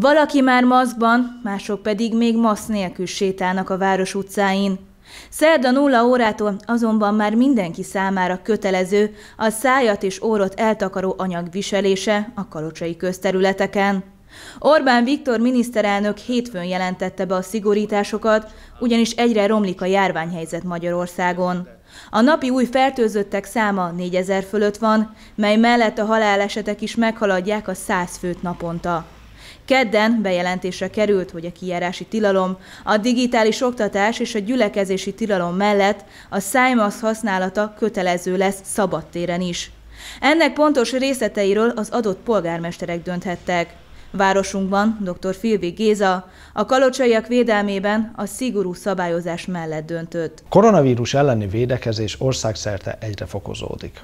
Valaki már maszkban, mások pedig még maszk nélkül sétálnak a város utcáin. Szerda nulla órától azonban már mindenki számára kötelező a szájat és órot eltakaró anyag viselése a kalocsai közterületeken. Orbán Viktor miniszterelnök hétfőn jelentette be a szigorításokat, ugyanis egyre romlik a járványhelyzet Magyarországon. A napi új fertőzöttek száma 4000 fölött van, mely mellett a halálesetek is meghaladják a 100 főt naponta. Kedden bejelentésre került, hogy a kijárási tilalom, a digitális oktatás és a gyülekezési tilalom mellett a szájmasz használata kötelező lesz szabadtéren is. Ennek pontos részleteiről az adott polgármesterek dönthettek. Városunkban dr. Filvi Géza a kalocsaiak védelmében a szigorú szabályozás mellett döntött. Koronavírus elleni védekezés országszerte egyre fokozódik.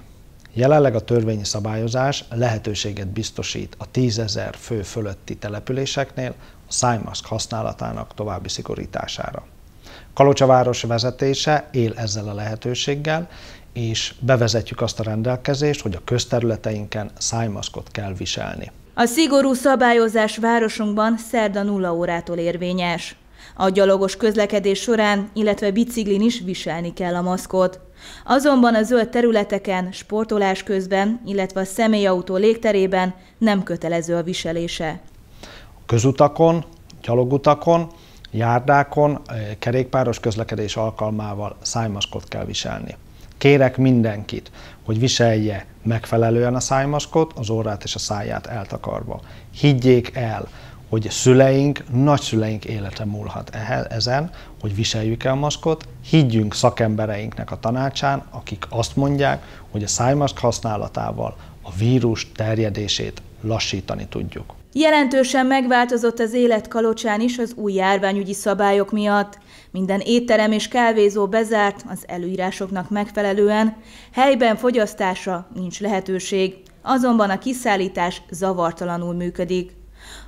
Jelenleg a törvényi szabályozás lehetőséget biztosít a 10.000 fő fölötti településeknél a szájmaszk használatának további szigorítására. város vezetése él ezzel a lehetőséggel, és bevezetjük azt a rendelkezést, hogy a közterületeinken szájmaszkot kell viselni. A szigorú szabályozás városunkban szerda nulla órától érvényes. A gyalogos közlekedés során, illetve biciklin is viselni kell a maszkot. Azonban a zöld területeken, sportolás közben, illetve a személyautó légterében nem kötelező a viselése. Közutakon, gyalogutakon, járdákon, eh, kerékpáros közlekedés alkalmával szájmaskot kell viselni. Kérek mindenkit, hogy viselje megfelelően a szájmaskot, az orrát és a száját eltakarva. Higgyék el, hogy szüleink, nagyszüleink élete múlhat ezen, hogy viseljük el a maszkot, higgyünk szakembereinknek a tanácsán, akik azt mondják, hogy a szájmaszk használatával a vírus terjedését lassítani tudjuk. Jelentősen megváltozott az élet Kalocsán is az új járványügyi szabályok miatt. Minden étterem és kávézó bezárt az előírásoknak megfelelően, helyben fogyasztásra nincs lehetőség, azonban a kiszállítás zavartalanul működik.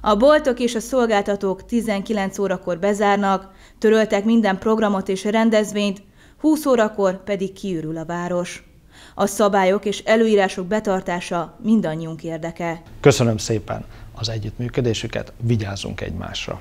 A boltok és a szolgáltatók 19 órakor bezárnak, töröltek minden programot és rendezvényt, 20 órakor pedig kiürül a város. A szabályok és előírások betartása mindannyiunk érdeke. Köszönöm szépen az együttműködésüket, vigyázzunk egymásra!